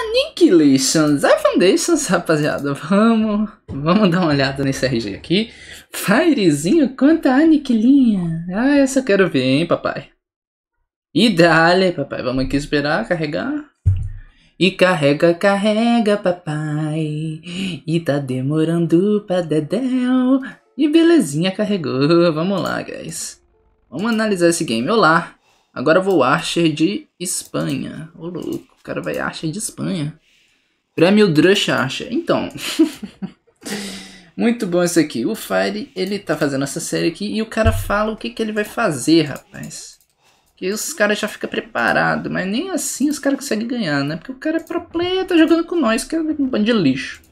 Annihilations, é Foundations, rapaziada. Vamos, vamos dar uma olhada nesse RG aqui. Firezinho contra Aniquilinha. Ah, essa eu quero ver, hein, papai. E dale, papai. Vamos aqui esperar carregar. E carrega, carrega, papai. E tá demorando pra dedéu. E belezinha, carregou. Vamos lá, guys. Vamos analisar esse game. Olá. Agora eu vou Archer de Espanha. Ô louco, o cara vai Archer de Espanha. Prêmio Drush Archer. Então. Muito bom isso aqui. O Fire, ele tá fazendo essa série aqui e o cara fala o que, que ele vai fazer, rapaz. Que os caras já ficam preparados, mas nem assim os caras conseguem ganhar, né? Porque o cara é pro player, tá jogando com nós, que é um bando de lixo.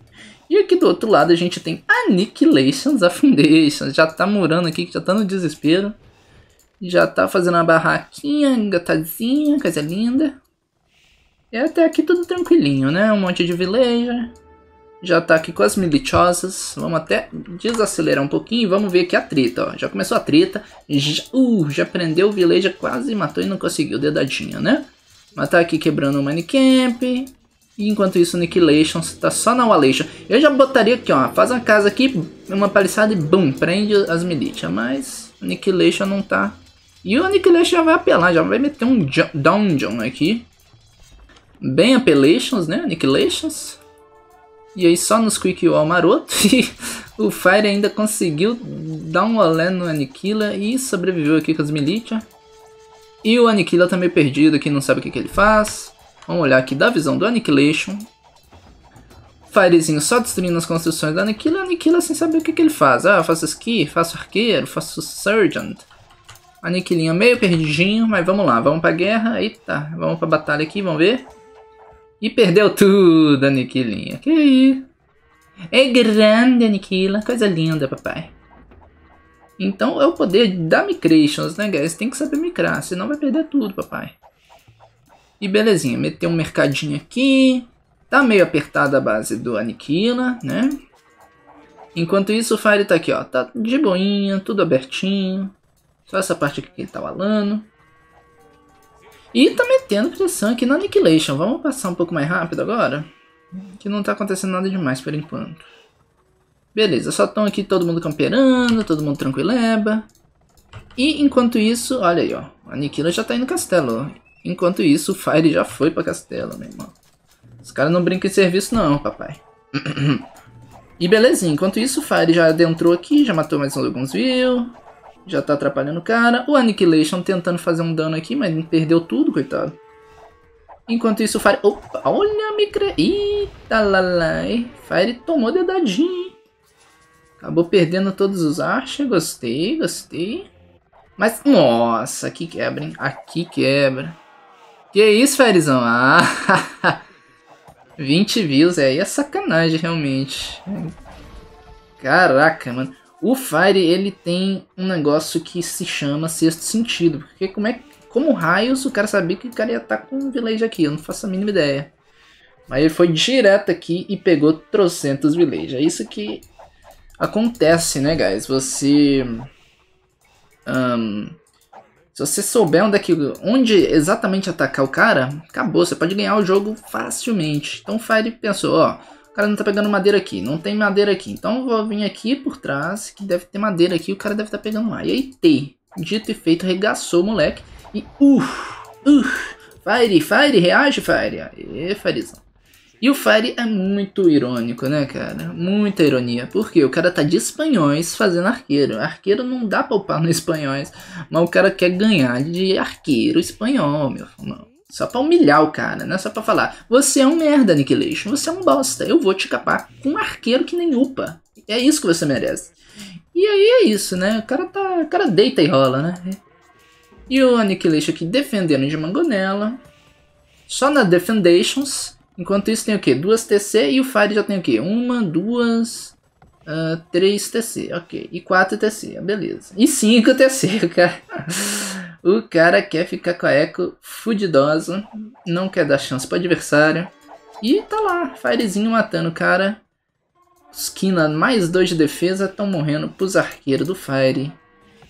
E aqui do outro lado a gente tem Annihilations, a Foundation. Já tá morando aqui, que já tá no desespero. Já tá fazendo uma barraquinha, engatadinha, coisa linda. E até aqui tudo tranquilinho, né? Um monte de vileja. Já tá aqui com as militiosas. Vamos até desacelerar um pouquinho e vamos ver aqui a treta, ó. Já começou a treta. Já, uh, já prendeu o vileja, quase matou e não conseguiu dedadinha, né? Mas tá aqui quebrando o minicamp. E enquanto isso, o Annihilation tá só na Wallation. Eu já botaria aqui, ó. Faz uma casa aqui, uma paliçada e bum, prende as milícias. Mas Annihilation não tá e o Annihilation já vai apelar, já vai meter um Dungeon aqui. Bem Appellations, né? Annihilations. E aí só nos Quick Wall maroto. E o Fire ainda conseguiu dar um olé no Aniquila e sobreviveu aqui com as Militia. E o Aniquila tá meio perdido aqui, não sabe o que, que ele faz. Vamos olhar aqui da visão do Annihilation. Firezinho só destruindo as construções da Aniquila. Aniquila sem saber o que, que ele faz. Ah, faço Ski, faço Arqueiro, faço Surgeon. Aniquilinho meio perdidinho, mas vamos lá, vamos pra guerra. Eita, vamos pra batalha aqui, vamos ver. E perdeu tudo, Aniquilinho. Que isso? É grande, Aniquila. Coisa linda, papai. Então é o poder da Micrations, né, guys? Tem que saber micrar, senão vai perder tudo, papai. E belezinha, meteu um mercadinho aqui. Tá meio apertada a base do Aniquila, né? Enquanto isso, o Fire tá aqui, ó. Tá de boinha, tudo abertinho. Só essa parte aqui que ele tá walando. E tá metendo pressão aqui na Annihilation. Vamos passar um pouco mais rápido agora? Que não tá acontecendo nada demais por enquanto. Beleza, só estão aqui todo mundo camperando, todo mundo tranquileba. E enquanto isso, olha aí, ó. A Nikila já tá indo castelo, Enquanto isso, o Fire já foi pra castelo, meu irmão. Os caras não brincam em serviço não, papai. e belezinha, enquanto isso, o Fire já adentrou aqui, já matou mais alguns Will já tá atrapalhando o cara. O Annihilation tentando fazer um dano aqui, mas perdeu tudo, coitado. Enquanto isso, o Fire... Opa, olha a micro... Tá Eita, lalai. Fire tomou dedadinho, Acabou perdendo todos os archers. Gostei, gostei. Mas, nossa, aqui quebra, hein? Aqui quebra. Que isso, Firezão? Ah, 20 views. É aí é sacanagem, realmente. Caraca, mano. O Fire, ele tem um negócio que se chama sexto sentido. Porque como é como raios o cara sabia que o cara ia estar tá com um village aqui? Eu não faço a mínima ideia. Mas ele foi direto aqui e pegou trocentos village. É isso que acontece, né, guys? Você... Um, se você souber onde, é que, onde exatamente atacar o cara, acabou. Você pode ganhar o jogo facilmente. Então o Fire pensou, ó... Oh, cara não tá pegando madeira aqui, não tem madeira aqui. Então vou vir aqui por trás, que deve ter madeira aqui, o cara deve estar tá pegando lá. E aí, T. Dito e feito, regaçou o moleque. E uff, uff. Fire, Fire, reage, Fire. Aê, Firezão. E o Fire é muito irônico, né, cara? Muita ironia. Porque o cara tá de espanhóis fazendo arqueiro. Arqueiro não dá pra upar no espanhóis, mas o cara quer ganhar de arqueiro espanhol, meu irmão. Só pra humilhar o cara, né? Só pra falar, você é um merda, Annihilation, você é um bosta, eu vou te capar com um arqueiro que nem upa. É isso que você merece. E aí é isso, né? O cara, tá, o cara deita e rola, né? E o Annihilation aqui defendendo de Mangonela. Só na Defendations. Enquanto isso tem o quê? Duas TC e o Fire já tem o quê? Uma, duas, uh, três TC. Ok. E quatro TC. Beleza. E cinco TC, cara. O cara quer ficar com a eco fudidosa, não quer dar chance pro adversário. E tá lá, Firezinho matando o cara. Esquina mais dois de defesa, estão morrendo pros arqueiros do Fire.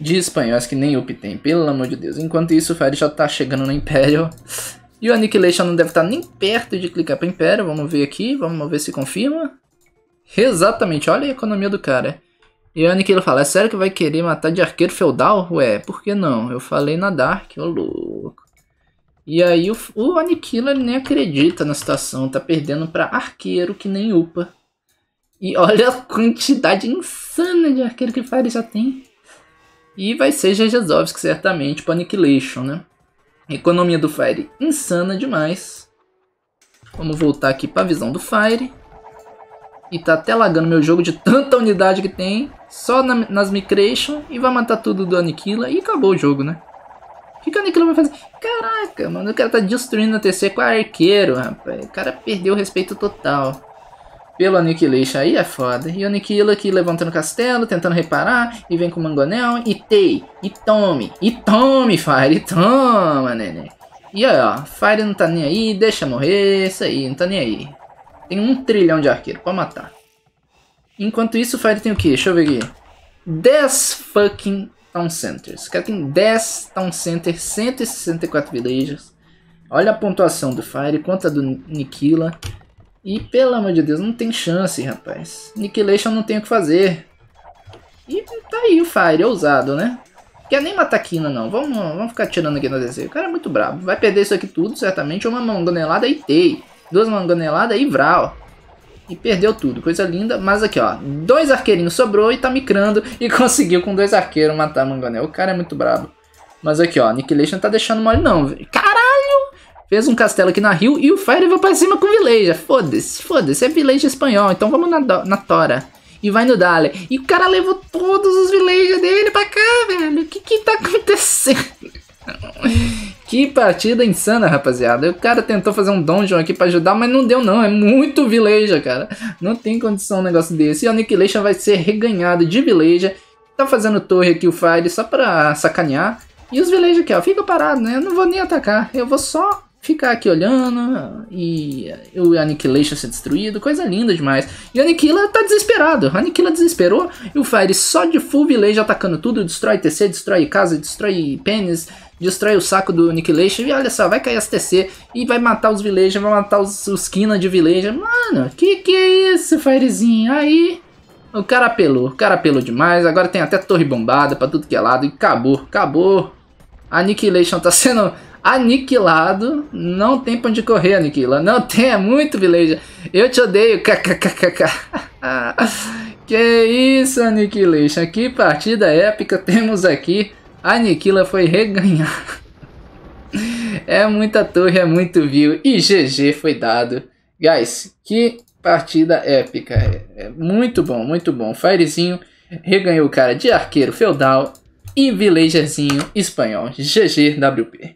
De espanhóis que nem optem. tem, pelo amor de Deus. Enquanto isso, o Fire já tá chegando no Império. E o Annihilation não deve estar tá nem perto de clicar pro Império. Vamos ver aqui, vamos ver se confirma. Exatamente, olha a economia do cara. E o Aniquilo fala, é sério que vai querer matar de arqueiro feudal? Ué, por que não? Eu falei na Dark, ô louco. E aí o, o Aniquilo ele nem acredita na situação, tá perdendo para arqueiro que nem upa. E olha a quantidade insana de arqueiro que Fire já tem. E vai ser Jezovski certamente para Aniquilation, né? Economia do Fire insana demais. Vamos voltar aqui para a visão do Fire. E tá até lagando meu jogo de tanta unidade que tem. Só na, nas Micration. E vai matar tudo do Aniquila. E acabou o jogo, né? O que, que o Aniquila vai fazer? Caraca, mano. O cara tá destruindo a TC com arqueiro, rapaz. O cara perdeu o respeito total. Pelo Aniquilation aí é foda. E o Aniquila aqui levantando castelo, tentando reparar. E vem com o Mangonel. E Tei. E tome. E tome, Fire. E toma, neném. E aí, ó. Fire não tá nem aí. Deixa morrer. Isso aí. Não tá nem aí. Tem um trilhão de arqueiro pra matar. Enquanto isso, o Fire tem o quê? Deixa eu ver aqui. 10 fucking Town Centers. O cara tem 10 Town Centers, 164 villagers. Olha a pontuação do Fire, conta do Nikila. E, pelo amor de Deus, não tem chance, rapaz. Nikilation não tem o que fazer. E tá aí o Fire, ousado, né? Quer nem matar Kina, não. Vamos, vamos ficar tirando aqui no desenho. O cara é muito brabo. Vai perder isso aqui tudo, certamente. Uma mão e tei. Duas manganeladas e Vral. E perdeu tudo, coisa linda. Mas aqui, ó, dois arqueirinhos sobrou e tá micrando. E conseguiu com dois arqueiros matar a manganel. O cara é muito brabo. Mas aqui, ó, Annihilation tá deixando mole não, velho. Caralho! Fez um castelo aqui na Rio e o Fire vai pra cima com o Villager. Foda-se, foda-se. É Villager espanhol, então vamos na, na Tora e vai no Dale. E o cara levou todos os villagers dele pra cá, velho. O que que tá acontecendo? Que partida insana, rapaziada. O cara tentou fazer um dungeon aqui pra ajudar, mas não deu não. É muito vileja, cara. Não tem condição um negócio desse. E o Annihilation vai ser reganhado de vileja. Tá fazendo torre aqui o Fire só pra sacanear. E os vileja aqui, ó, fica parado, né? Eu não vou nem atacar. Eu vou só ficar aqui olhando e o Annihilation ser destruído, coisa linda demais. E o Aniquila tá desesperado, o Aniquila desesperou e o Fire só de full village atacando tudo, destrói TC, destrói casa, destrói pênis, destrói o saco do Aniquilation e olha só, vai cair as TC e vai matar os villagers, vai matar os, os Kina de villager. Mano, que que é isso, Firezinho? Aí... O cara apelou, o cara apelou demais, agora tem até torre bombada pra tudo que é lado e acabou, acabou. Annihilation tá sendo aniquilado. Não tem pra onde correr, Aniquila. Não tem, é muito villager. Eu te odeio, kkkkk. que isso, Annihilation. Que partida épica temos aqui. A Aniquila foi reganhar. é muita torre, é muito view. E GG foi dado. Guys, que partida épica. É, é muito bom, muito bom. Firezinho reganhou o cara de arqueiro feudal e villagerzinho espanhol GGWP.